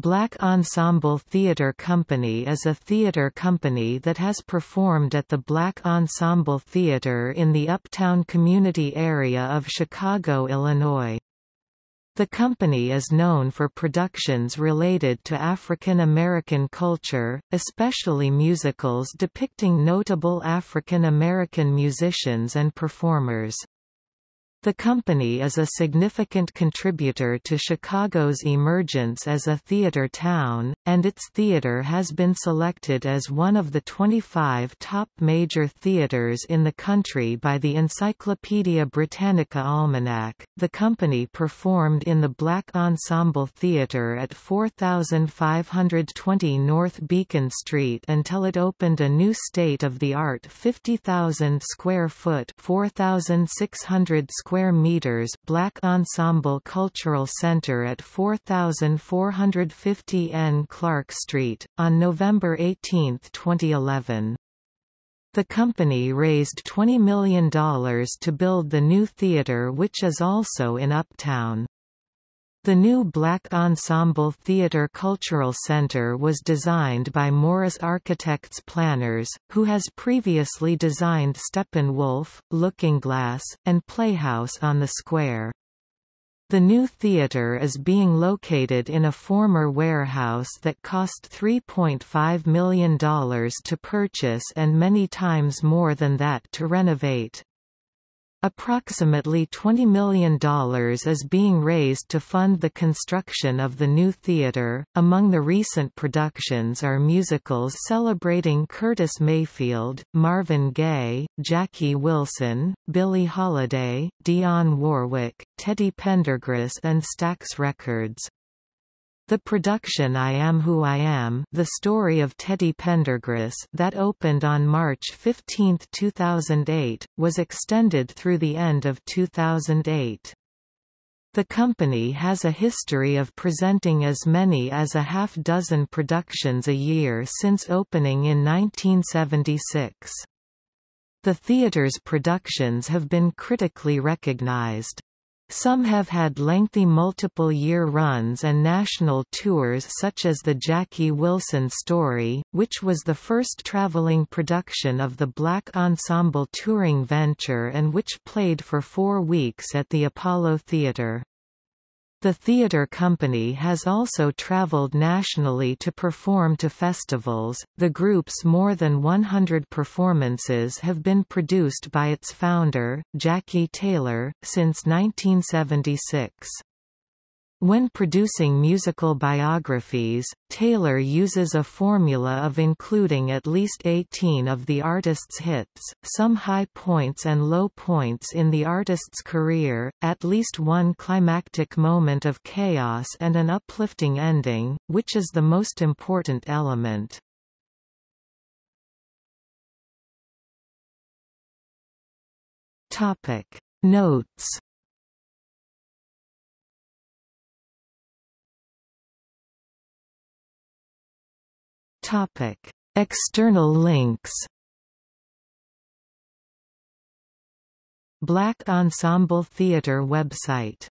Black Ensemble Theatre Company is a theatre company that has performed at the Black Ensemble Theatre in the Uptown Community area of Chicago, Illinois. The company is known for productions related to African American culture, especially musicals depicting notable African American musicians and performers. The company is a significant contributor to Chicago's emergence as a theater town, and its theater has been selected as one of the 25 top major theaters in the country by the Encyclopaedia Britannica Almanac. The company performed in the Black Ensemble Theater at 4520 North Beacon Street until it opened a new state of the art 50,000 square foot 4,600 square square meters Black Ensemble Cultural Center at 4450 N Clark Street, on November 18, 2011. The company raised $20 million to build the new theater which is also in Uptown. The new Black Ensemble Theatre Cultural Center was designed by Morris Architects Planners, who has previously designed Steppenwolf, Looking Glass, and Playhouse on the Square. The new theatre is being located in a former warehouse that cost $3.5 million to purchase and many times more than that to renovate. Approximately $20 million is being raised to fund the construction of the new theater. Among the recent productions are musicals celebrating Curtis Mayfield, Marvin Gaye, Jackie Wilson, Billie Holiday, Dionne Warwick, Teddy Pendergrass, and Stax Records the production I Am Who I Am the story of Teddy Pendergrass that opened on March 15, 2008, was extended through the end of 2008. The company has a history of presenting as many as a half dozen productions a year since opening in 1976. The theater's productions have been critically recognized. Some have had lengthy multiple-year runs and national tours such as The Jackie Wilson Story, which was the first traveling production of the Black Ensemble touring venture and which played for four weeks at the Apollo Theatre. The theatre company has also traveled nationally to perform to festivals. The group's more than 100 performances have been produced by its founder, Jackie Taylor, since 1976. When producing musical biographies, Taylor uses a formula of including at least 18 of the artist's hits, some high points and low points in the artist's career, at least one climactic moment of chaos and an uplifting ending, which is the most important element. Topic. Notes Topic: External links. Black Ensemble Theatre website